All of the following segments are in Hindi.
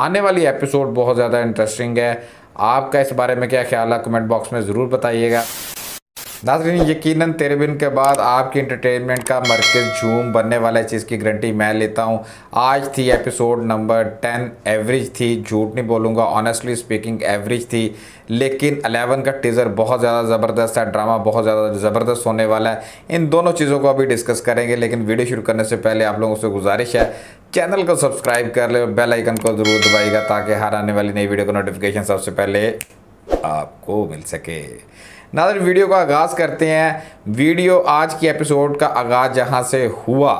आने वाली एपिसोड बहुत ज़्यादा इंटरेस्टिंग है आपका इस बारे में क्या ख्याल है कमेंट बॉक्स में ज़रूर बताइएगा नाजरीन यकीनन तेरे बिन के बाद आपकी इंटरटेनमेंट का मरकज झूम बनने वाला है चीज़ की गारंटी मैं लेता हूँ आज थी एपिसोड नंबर टेन एवरेज थी झूठ नहीं बोलूँगा ऑनेस्टली स्पीकिंग एवरेज थी लेकिन अलेवन का टीज़र बहुत ज़्यादा ज़बरदस्त है ड्रामा बहुत ज़्यादा ज़बरदस्त होने वाला है इन दोनों चीज़ों को अभी डिस्कस करेंगे लेकिन वीडियो शुरू करने से पहले आप लोगों से गुजारिश है चैनल को सब्सक्राइब कर ले बेल आइकन को ज़रूर दबाएगा ताकि हर आने वाली नई वीडियो का नोटिफिकेशन सबसे पहले आपको मिल सके नादर वीडियो का आगाज़ करते हैं वीडियो आज की एपिसोड का आगाज़ जहाँ से हुआ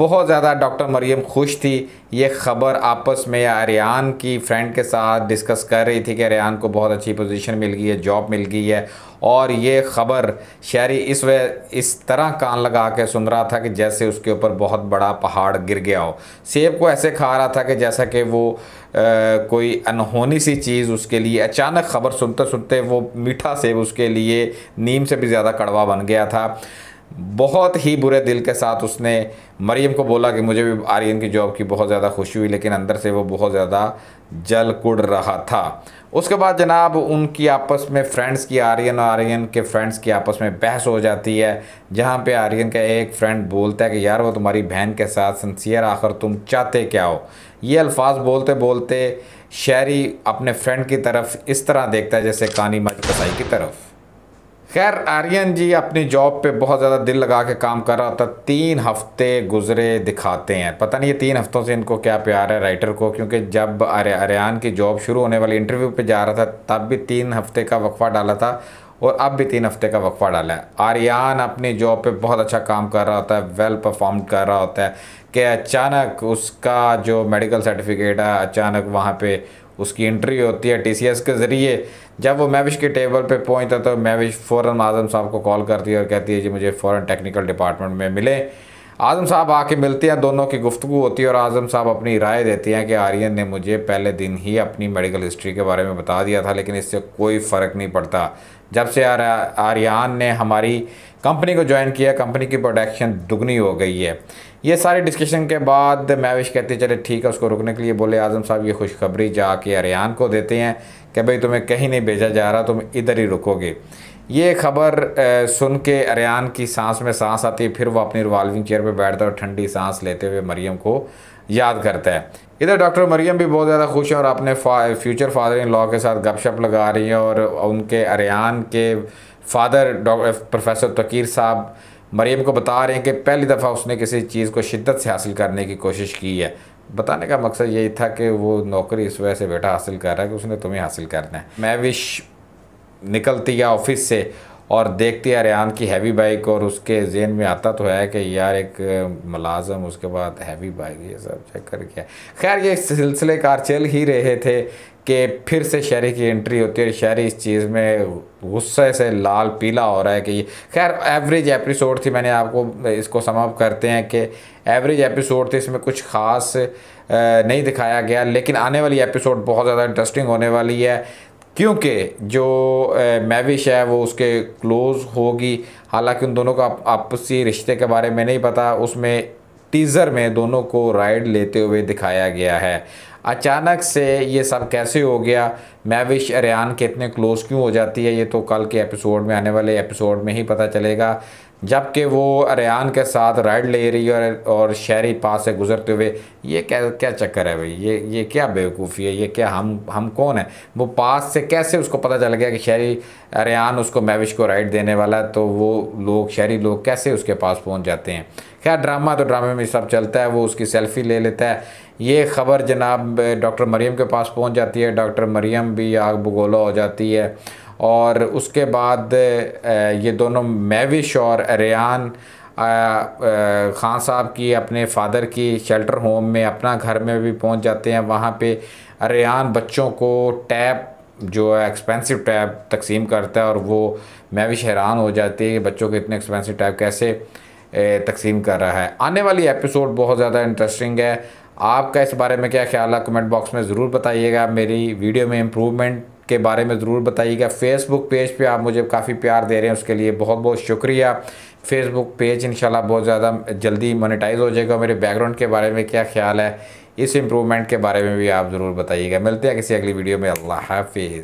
बहुत ज़्यादा डॉक्टर मरियम खुश थी ये ख़बर आपस में रेहान की फ्रेंड के साथ डिस्कस कर रही थी कि रियान को बहुत अच्छी पोजीशन मिल गई है जॉब मिल गई है और ये ख़बर शहरी इस वे इस तरह कान लगा के सुन रहा था कि जैसे उसके ऊपर बहुत बड़ा पहाड़ गिर गया हो सेब को ऐसे खा रहा था कि जैसा कि वो आ, कोई अनहोनी सी चीज़ उसके लिए अचानक ख़बर सुनते सुनते वो मीठा सेब उसके लिए नीम से भी ज़्यादा कड़वा बन गया था बहुत ही बुरे दिल के साथ उसने मरीम को बोला कि मुझे भी आर्यन की जॉब की बहुत ज़्यादा खुशी हुई लेकिन अंदर से वो बहुत ज़्यादा जल कुड़ रहा था उसके बाद जनाब उनकी आपस में फ्रेंड्स की आर्यन और आर्यन के फ्रेंड्स की आपस में बहस हो जाती है जहाँ पे आर्यन का एक फ्रेंड बोलता है कि यार वो तुम्हारी बहन के साथ सन्सियर आखिर तुम चाहते क्या हो ये अल्फाज बोलते बोलते शहरी अपने फ्रेंड की तरफ इस तरह देखता है जैसे कहानी मज कसाई की तरफ खैर आर्यन जी अपनी जॉब पे बहुत ज़्यादा दिल लगा के काम कर रहा था तीन हफ्ते गुजरे दिखाते हैं पता नहीं ये तीन हफ्तों से इनको क्या प्यार है राइटर को क्योंकि जब आर्यन की जॉब शुरू होने वाली इंटरव्यू पे जा रहा था तब भी तीन हफ्ते का वक्फा डाला था और अब भी तीन हफ्ते का वक्फा डाला है आर्यन अपनी जॉब पर बहुत अच्छा काम कर रहा होता है वेल परफॉर्म कर रहा होता है कि अचानक उसका जो मेडिकल सर्टिफिकेट है अचानक वहाँ पर उसकी इंट्री होती है टी के ज़रिए जब वो मैविश के टेबल पे पहुंचता तो मैविश फ़ौर आज़म साहब को कॉल करती है और कहती है जी मुझे फ़ौर टेक्निकल डिपार्टमेंट में मिले आज़म साहब आके मिलते हैं दोनों की गुफ्तु होती है और आज़म साहब अपनी राय देते हैं कि आर्यन ने मुझे पहले दिन ही अपनी मेडिकल हिस्ट्री के बारे में बता दिया था लेकिन इससे कोई फ़र्क नहीं पड़ता जब से आर्यन ने हमारी कंपनी को ज्वाइन किया कंपनी की प्रोडक्शन दुगनी हो गई है ये सारी डिस्कशन के बाद मैविश कहते चले ठीक है उसको रुकने के लिए बोले आज़म साहब ये खुशखबरी जाके आर्यन को देते हैं कि भाई तुम्हें कहीं नहीं भेजा जा रहा तुम इधर ही रुकोगे ये खबर सुन के अरियान की सांस में सांस आती है फिर वो अपनी रिवाल्विंग चेयर पर बैठता है और ठंडी सांस लेते हुए मरियम को याद करता है इधर डॉक्टर मरियम भी बहुत ज़्यादा खुश हैं और अपने फा, फ्यूचर फादर इन लॉ के साथ गपशप लगा रही हैं और उनके अरियान के फादर डॉक्टर प्रोफेसर तकीर साहब मरियम को बता रहे हैं कि पहली दफ़ा उसने किसी चीज़ को शिद्दत से हासिल करने की कोशिश की है बताने का मकसद यही था कि वो नौकरी इस वजह से बेटा हासिल कर रहा है कि उसने तुम्हें हासिल करना है मैं विश निकलती है ऑफिस से और देखती है रेहान की हैवी बाइक और उसके जेन में आता तो है कि यार एक मुलाजम उसके बाद हैवी बाइक ये सब चेक कर गया खैर ये सिलसिले कार चल ही रहे थे कि फिर से शहरी की एंट्री होती है और शहरी इस चीज़ में गुस्से से लाल पीला हो रहा है कि खैर एवरेज एपिसोड थी मैंने आपको इसको समाप्त करते हैं कि एवरेज एपिसोड थी इसमें कुछ ख़ास नहीं दिखाया गया लेकिन आने वाली एपिसोड बहुत ज़्यादा इंटरेस्टिंग होने वाली है क्योंकि जो मैविश है वो उसके क्लोज़ होगी हालांकि उन दोनों का आपसी रिश्ते के बारे में नहीं पता उसमें टीज़र में दोनों को राइड लेते हुए दिखाया गया है अचानक से ये सब कैसे हो गया मैविश रियान के इतने क्लोज़ क्यों हो जाती है ये तो कल के एपिसोड में आने वाले एपिसोड में ही पता चलेगा जबकि वो रेयान के साथ राइड ले रही है और, और शहरी पास से गुजरते हुए ये क्या क्या चक्कर है भाई ये ये क्या बेवकूफ़ी है ये क्या हम हम कौन है वो पास से कैसे उसको पता चल गया कि शहरी रेयान उसको मैविश को राइड देने वाला है तो वो लोग शहरी लोग कैसे उसके पास पहुँच जाते हैं खैर ड्रामा तो ड्रामे में सब चलता है वो उसकी सेल्फ़ी ले लेता है ये ख़बर जनाब डॉक्टर मरीम के पास पहुँच जाती है डॉक्टर मरीम भी आग भगोला हो जाती है और उसके बाद ये दोनों मेविश और अरेयान ख़ान साहब की अपने फादर की शेल्टर होम में अपना घर में भी पहुंच जाते हैं वहाँ पे अरेयान बच्चों को टैप जो है एक्सपेंसिव टैब तकसीम करता है और वो मैविश हैरान हो जाती है बच्चों के इतने एक्सपेंसिव टैब कैसे तकसीम कर रहा है आने वाली एपिसोड बहुत ज़्यादा इंटरेस्टिंग है आपका इस बारे में क्या ख्याल है कमेंट बॉक्स में ज़रूर बताइएगा मेरी वीडियो में इम्प्रूवमेंट के बारे में ज़रूर बताइएगा फेसबुक पेज पे आप मुझे काफ़ी प्यार दे रहे हैं उसके लिए बहुत बहुत शुक्रिया फेसबुक पेज इंशाल्लाह बहुत ज़्यादा जल्दी मोनेटाइज हो जाएगा मेरे बैकग्राउंड के बारे में क्या ख्याल है इस इम्प्रूवमेंट के बारे में भी आप ज़रूर बताइएगा मिलते हैं किसी अगली वीडियो में अल्लाह हाफिज़